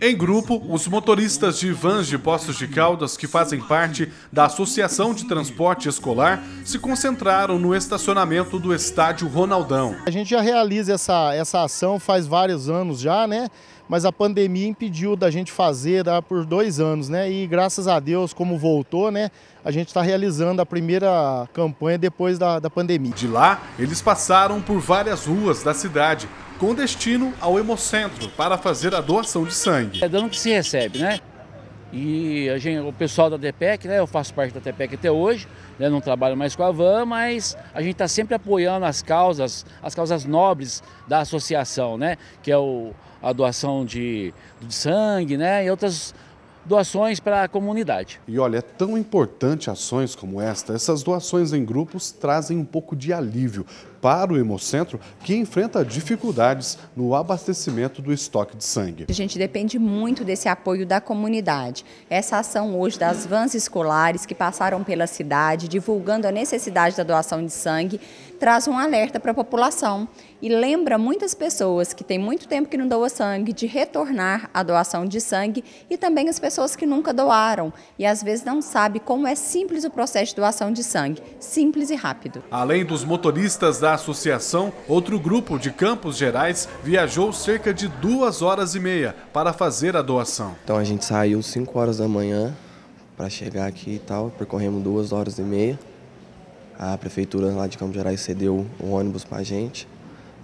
Em grupo, os motoristas de vans de Poços de Caldas, que fazem parte da Associação de Transporte Escolar, se concentraram no estacionamento do estádio Ronaldão. A gente já realiza essa, essa ação faz vários anos já, né? mas a pandemia impediu da gente fazer ah, por dois anos, né? E graças a Deus, como voltou, né? A gente está realizando a primeira campanha depois da, da pandemia. De lá, eles passaram por várias ruas da cidade, com destino ao Hemocentro, para fazer a doação de sangue. É dando que se recebe, né? E a gente, o pessoal da TPEC, né, eu faço parte da TPEC até hoje, né, não trabalho mais com a van, mas a gente está sempre apoiando as causas, as causas nobres da associação, né, que é o, a doação de, de sangue né, e outras doações para a comunidade. E olha, é tão importante ações como esta. Essas doações em grupos trazem um pouco de alívio para o Hemocentro, que enfrenta dificuldades no abastecimento do estoque de sangue. A gente depende muito desse apoio da comunidade. Essa ação hoje das vans escolares que passaram pela cidade, divulgando a necessidade da doação de sangue, traz um alerta para a população e lembra muitas pessoas que têm muito tempo que não doam sangue de retornar à doação de sangue e também as pessoas que nunca doaram e às vezes não sabe como é simples o processo de doação de sangue, simples e rápido. Além dos motoristas da associação, outro grupo de Campos Gerais viajou cerca de duas horas e meia para fazer a doação. Então a gente saiu 5 horas da manhã para chegar aqui e tal, percorremos duas horas e meia. A prefeitura lá de Campos Gerais cedeu um ônibus para a gente.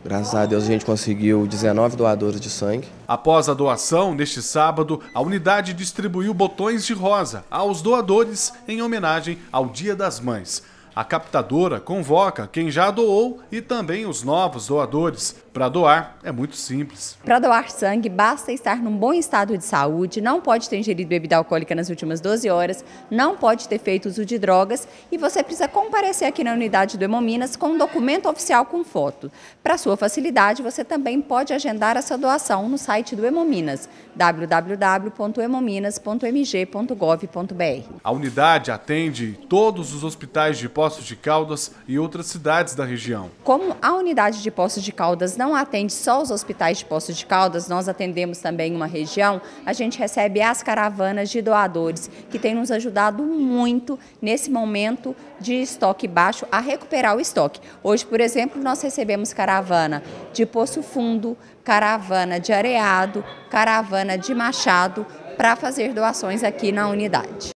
Graças a Deus a gente conseguiu 19 doadores de sangue. Após a doação, neste sábado, a unidade distribuiu botões de rosa aos doadores em homenagem ao Dia das Mães. A captadora convoca quem já doou e também os novos doadores. Para doar, é muito simples. Para doar sangue, basta estar num bom estado de saúde, não pode ter ingerido bebida alcoólica nas últimas 12 horas, não pode ter feito uso de drogas e você precisa comparecer aqui na unidade do Hemominas com um documento oficial com foto. Para sua facilidade, você também pode agendar essa doação no site do Hemominas, www.hemominas.mg.gov.br. A unidade atende todos os hospitais de pós Poços de Caldas e outras cidades da região. Como a unidade de Poços de Caldas não atende só os hospitais de Poços de Caldas, nós atendemos também uma região, a gente recebe as caravanas de doadores, que tem nos ajudado muito nesse momento de estoque baixo a recuperar o estoque. Hoje, por exemplo, nós recebemos caravana de Poço Fundo, caravana de Areado, caravana de Machado, para fazer doações aqui na unidade.